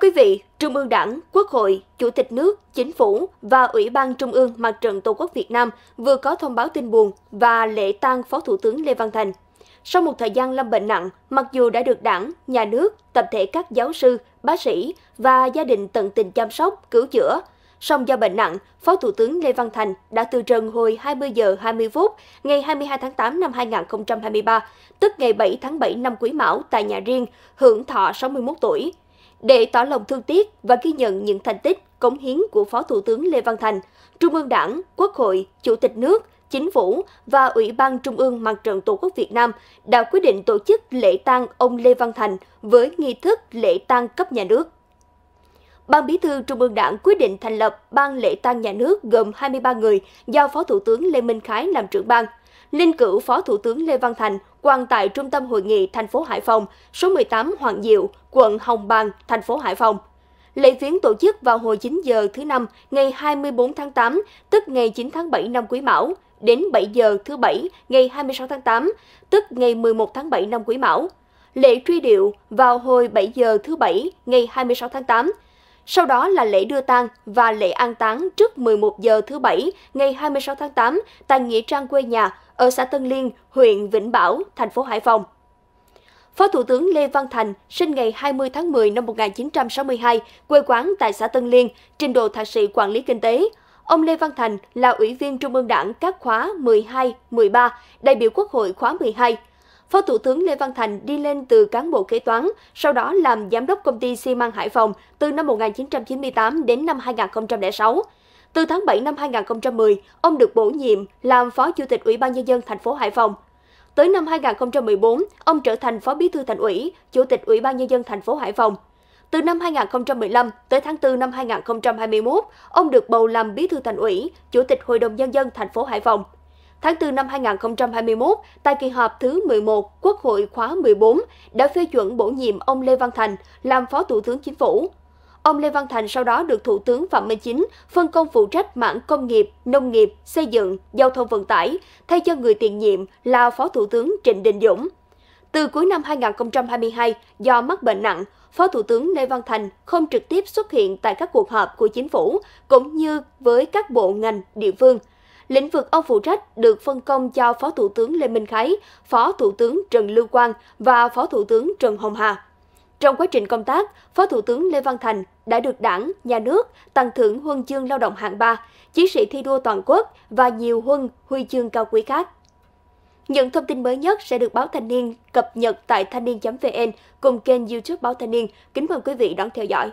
quý vị, Trung ương Đảng, Quốc hội, Chủ tịch nước, Chính phủ và Ủy ban Trung ương Mặt trận Tổ quốc Việt Nam vừa có thông báo tin buồn và lễ tang Phó Thủ tướng Lê Văn Thành. Sau một thời gian lâm bệnh nặng, mặc dù đã được đảng, nhà nước, tập thể các giáo sư, bác sĩ và gia đình tận tình chăm sóc, cứu chữa, song do bệnh nặng, Phó Thủ tướng Lê Văn Thành đã từ trần hồi 20 giờ 20 phút ngày 22 tháng 8 năm 2023, tức ngày 7 tháng 7 năm Quý Mão tại nhà riêng, hưởng thọ 61 tuổi để tỏ lòng thương tiếc và ghi nhận những thành tích, cống hiến của Phó Thủ tướng Lê Văn Thành, Trung ương Đảng, Quốc hội, Chủ tịch nước, Chính phủ và Ủy ban Trung ương Mặt trận Tổ quốc Việt Nam đã quyết định tổ chức lễ tang ông Lê Văn Thành với nghi thức lễ tang cấp nhà nước. Ban Bí thư Trung ương Đảng quyết định thành lập Ban lễ tang nhà nước gồm 23 người do Phó Thủ tướng Lê Minh Khái làm trưởng ban. Linh cửu Phó Thủ tướng Lê Văn Thành quan tại Trung tâm Hội nghị thành phố Hải Phòng, số 18 Hoàng Diệu, quận Hồng Bàng, thành phố Hải Phòng. Lễ viếng tổ chức vào hồi 9 giờ thứ năm ngày 24 tháng 8, tức ngày 9 tháng 7 năm Quý Mão, đến 7 giờ thứ Bảy ngày 26 tháng 8, tức ngày 11 tháng 7 năm Quý Mão. Lễ truy điệu vào hồi 7 giờ thứ Bảy ngày 26 tháng 8, sau đó là lễ đưa tang và lễ an táng trước 11 giờ thứ Bảy ngày 26 tháng 8 tại Nghĩa Trang quê nhà ở xã Tân Liên, huyện Vĩnh Bảo, thành phố Hải Phòng. Phó Thủ tướng Lê Văn Thành sinh ngày 20 tháng 10 năm 1962, quê quán tại xã Tân Liên, trình độ thạc sĩ quản lý kinh tế. Ông Lê Văn Thành là Ủy viên Trung ương Đảng các khóa 12, 13, đại biểu Quốc hội khóa 12, Phó Thủ tướng Lê Văn Thành đi lên từ cán bộ kế toán, sau đó làm giám đốc công ty xi măng Hải Phòng từ năm 1998 đến năm 2006. Từ tháng 7 năm 2010, ông được bổ nhiệm làm Phó Chủ tịch Ủy ban nhân dân thành phố Hải Phòng. Tới năm 2014, ông trở thành Phó Bí thư Thành ủy, Chủ tịch Ủy ban nhân dân thành phố Hải Phòng. Từ năm 2015 tới tháng 4 năm 2021, ông được bầu làm Bí thư Thành ủy, Chủ tịch Hội đồng nhân dân thành phố Hải Phòng tháng 4 năm 2021, tại kỳ họp thứ 11 Quốc hội khóa 14, đã phê chuẩn bổ nhiệm ông Lê Văn Thành làm Phó Thủ tướng Chính phủ. Ông Lê Văn Thành sau đó được Thủ tướng Phạm Minh Chính phân công phụ trách mảng công nghiệp, nông nghiệp, xây dựng, giao thông vận tải, thay cho người tiền nhiệm là Phó Thủ tướng Trịnh Đình Dũng. Từ cuối năm 2022, do mắc bệnh nặng, Phó Thủ tướng Lê Văn Thành không trực tiếp xuất hiện tại các cuộc họp của chính phủ cũng như với các bộ ngành địa phương – lĩnh vực ông phụ trách được phân công cho Phó Thủ tướng Lê Minh Khái, Phó Thủ tướng Trần Lưu Quang và Phó Thủ tướng Trần Hồng Hà. Trong quá trình công tác, Phó Thủ tướng Lê Văn Thành đã được Đảng, Nhà nước tặng thưởng huân chương lao động hạng 3, chiến sĩ thi đua toàn quốc và nhiều huân, huy chương cao quý khác. Những thông tin mới nhất sẽ được Báo Thanh Niên cập nhật tại thanh niên.vn cùng kênh youtube Báo Thanh Niên. Kính mời quý vị đón theo dõi.